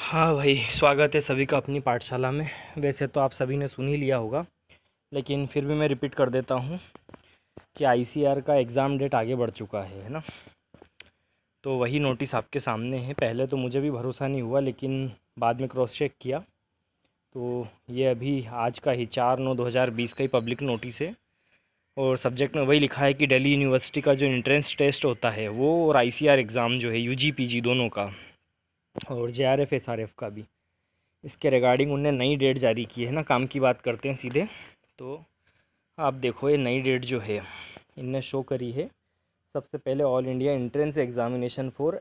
हाँ भाई स्वागत है सभी का अपनी पाठशाला में वैसे तो आप सभी ने सुन ही लिया होगा लेकिन फिर भी मैं रिपीट कर देता हूँ कि आईसीआर का एग्ज़ाम डेट आगे बढ़ चुका है है ना तो वही नोटिस आपके सामने है पहले तो मुझे भी भरोसा नहीं हुआ लेकिन बाद में क्रॉस चेक किया तो ये अभी आज का ही चार नौ दो हज़ार बीस का ही पब्लिक नोटिस है और सब्जेक्ट में वही लिखा है कि दिल्ली यूनिवर्सिटी का जो इंट्रेंस टेस्ट होता है वो और आई एग्ज़ाम जो है यू दोनों का और J R F S R F का भी इसके रिगार्डिंग उनने नई डेट जारी की है ना काम की बात करते हैं सीधे तो आप देखो ये नई डेट जो है इनने शो करी है सबसे पहले all India entrance examination for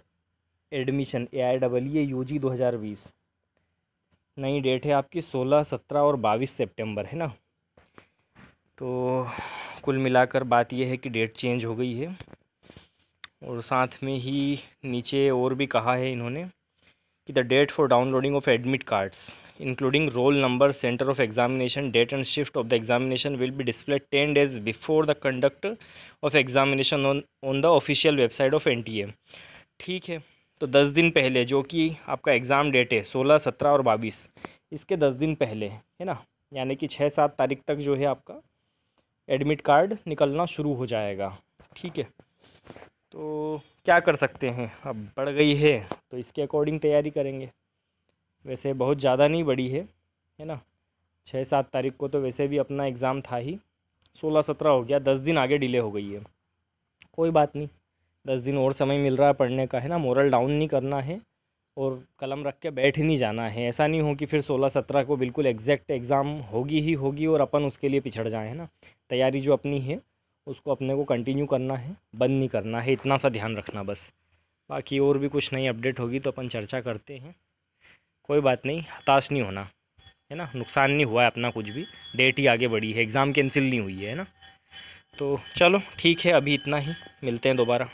admission A I double E U G दो हज़ार बीस नई डेट है आपकी सोलह सत्रह और बाईस सितंबर है ना तो कुल मिलाकर बात यह है कि डेट चेंज हो गई है और साथ में ही नीचे और भी कहा है इन्होंने कि the date for downloading of admit cards including roll number centre of examination date and shift of the examination will be display ten days before the conduct of examination on on the official website of N ठीक है तो दस दिन पहले जो कि आपका exam date है सोलह सत्रह और बाईस इसके दस दिन पहले है ना यानी कि छः सात तारीख तक जो है आपका एडमिट कार्ड निकलना शुरू हो जाएगा ठीक है तो क्या कर सकते हैं अब बढ़ गई है तो इसके अकॉर्डिंग तैयारी करेंगे वैसे बहुत ज़्यादा नहीं बढ़ी है है ना छः सात तारीख को तो वैसे भी अपना एग्ज़ाम था ही सोलह सत्रह हो गया दस दिन आगे डिले हो गई है कोई बात नहीं दस दिन और समय मिल रहा है पढ़ने का है ना मोरल डाउन नहीं करना है और कलम रख के बैठ ही नहीं जाना है ऐसा नहीं हो कि फिर सोलह सत्रह को बिल्कुल एग्जैक्ट एग्ज़ाम होगी ही होगी और अपन उसके लिए पिछड़ जाएँ है ना तैयारी जो अपनी है उसको अपने को कंटिन्यू करना है बंद नहीं करना है इतना सा ध्यान रखना बस बाकी और भी कुछ नई अपडेट होगी तो अपन चर्चा करते हैं कोई बात नहीं हताश नहीं होना है ना नुकसान नहीं हुआ है अपना कुछ भी डेट ही आगे बढ़ी है एग्ज़ाम कैंसिल नहीं हुई है ना तो चलो ठीक है अभी इतना ही मिलते हैं दोबारा